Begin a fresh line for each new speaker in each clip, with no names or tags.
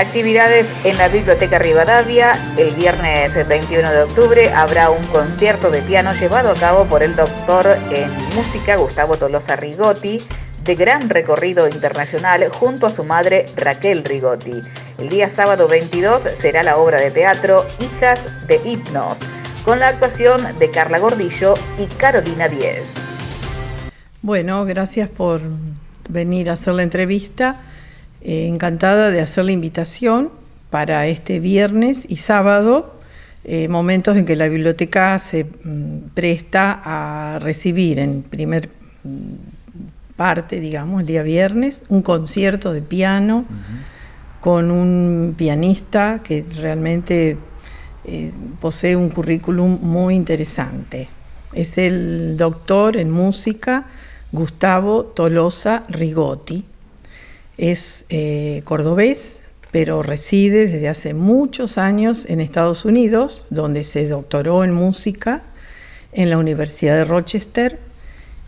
Actividades en la Biblioteca Rivadavia. El viernes 21 de octubre habrá un concierto de piano llevado a cabo por el doctor en música Gustavo Tolosa Rigotti de gran recorrido internacional junto a su madre Raquel Rigotti. El día sábado 22 será la obra de teatro Hijas de Hipnos, con la actuación de Carla Gordillo y Carolina Díez.
Bueno, gracias por venir a hacer la entrevista. Eh, encantada de hacer la invitación para este viernes y sábado, eh, momentos en que la biblioteca se mm, presta a recibir en primer mm, parte, digamos, el día viernes, un concierto de piano con un pianista que realmente eh, posee un currículum muy interesante. Es el doctor en música Gustavo Tolosa Rigotti es eh, cordobés, pero reside desde hace muchos años en Estados Unidos, donde se doctoró en música en la Universidad de Rochester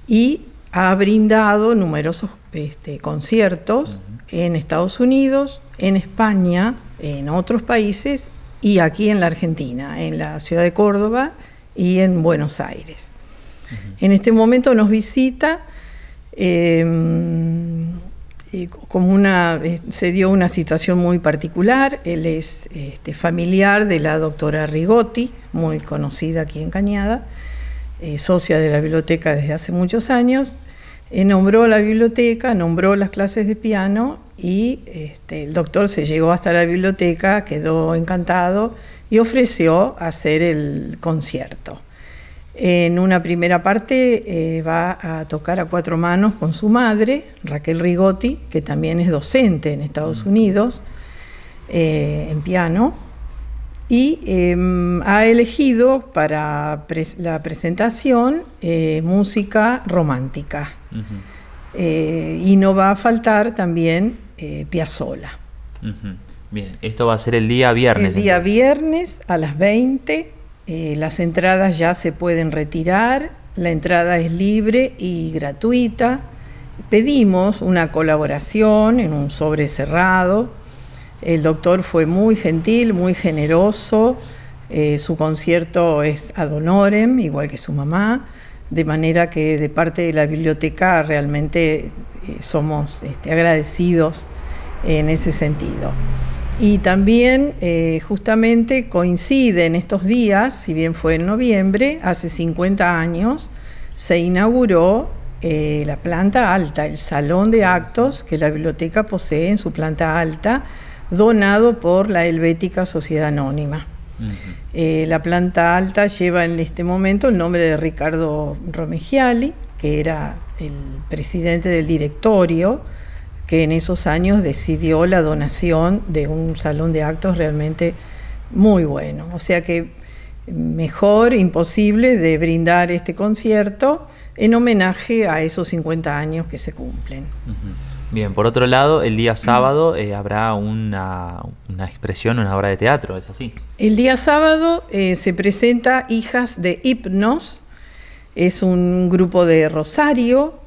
y ha brindado numerosos este, conciertos en Estados Unidos, en España, en otros países y aquí en la Argentina, en la ciudad de Córdoba y en Buenos Aires. En este momento nos visita em, como eh, se dio una situación muy particular. Él es este, familiar de la doctora Rigotti, muy conocida aquí en Cañada, eh, socia de la biblioteca desde hace muchos años. Eh, nombró la biblioteca, nombró las clases de piano y este, el doctor se llegó hasta la biblioteca, quedó encantado y ofreció hacer el concierto. En una primera parte eh, va a tocar a cuatro manos con su madre, Raquel Rigotti, que también es docente en Estados mm. Unidos eh, en piano, y em, ha elegido para la presentación eh, música romántica. y no va a faltar también Piazzola.
Bien, esto va a ser el día viernes. El día
viernes a las 20 eh, las entradas ya se pueden retirar, la entrada es libre y gratuita. Pedimos una colaboración en un sobre cerrado. El doctor fue muy gentil, muy generoso. Eh, su concierto es ad honorem, igual que su mamá, de manera que de parte de la biblioteca realmente eh, somos este, agradecidos en ese sentido. Y también eh, justamente coincide en estos días, si bien fue en noviembre, hace 50 años, se inauguró eh, la planta alta, el salón de actos que la biblioteca posee en su planta alta, donado por la Helvética Sociedad Anónima. Eh, la planta alta lleva en este momento el nombre de Ricardo Romegiali, que era el presidente del directorio que en esos años decidió la donación de un salón de actos realmente muy bueno. O sea que mejor imposible de brindar este concierto en homenaje a esos 50 años que se cumplen.
Bien, por otro lado, el día sábado eh, habrá una, expresión, una obra de teatro, ¿es así?
El día sábado eh, se presenta Hijas de Hipnos, es un grupo de Rosario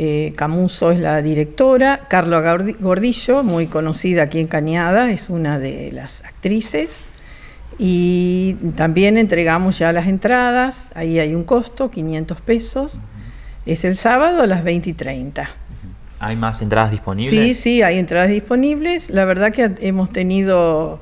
eh, Camuso es la directora, Carla Gordillo, muy conocida aquí en Cañada, es una de las actrices. Y también entregamos ya las entradas, ahí hay un costo, 500 pesos. Es el sábado a las 20 y 30.
¿Hay más entradas disponibles? Sí,
sí, hay entradas disponibles. La verdad que hemos tenido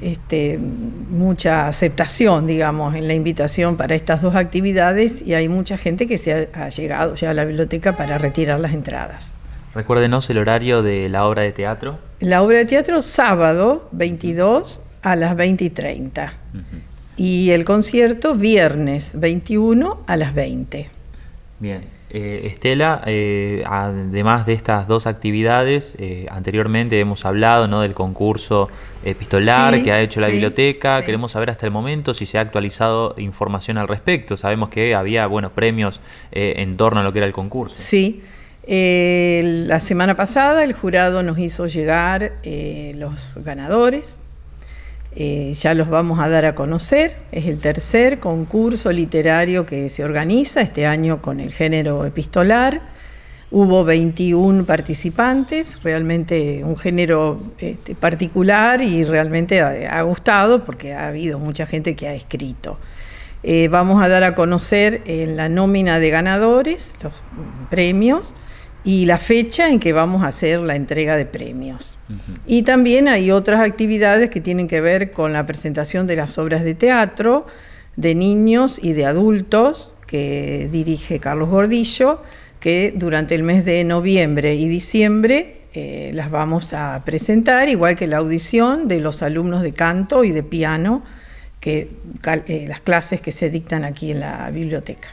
este, mucha aceptación, digamos, en la invitación para estas dos actividades y hay mucha gente que se ha, llegado ya a la biblioteca para retirar las entradas.
Recuérdenos el horario de la obra de teatro.
La obra de teatro sábado 22 a las 20 y 30 y el concierto viernes 21 a las 20.
Bien, eh, Estela, eh, además de estas dos actividades, eh, anteriormente hemos hablado ¿no? del concurso epistolar que ha hecho la biblioteca. Queremos saber hasta el momento si se ha actualizado información al respecto. Sabemos que había buenos premios en torno a lo que era el concurso.
Sí. la semana pasada el jurado nos hizo llegar los ganadores eh, ya los vamos a dar a conocer. Es el tercer concurso literario que se organiza este año con el género epistolar. Hubo 21 participantes, realmente un género este, particular y realmente eh, ha, gustado porque ha habido mucha gente que ha escrito. Eh, vamos a dar a conocer en la nómina de ganadores los mm, premios y la fecha en que vamos a hacer la entrega de premios. Y también hay otras actividades que tienen que ver con la presentación de las obras de teatro de niños y de adultos que dirige Carlos Gordillo, que durante el mes de noviembre y diciembre eh, las vamos a presentar, igual que la audición de los alumnos de canto y de piano, que, eh, las clases que se dictan aquí en la biblioteca.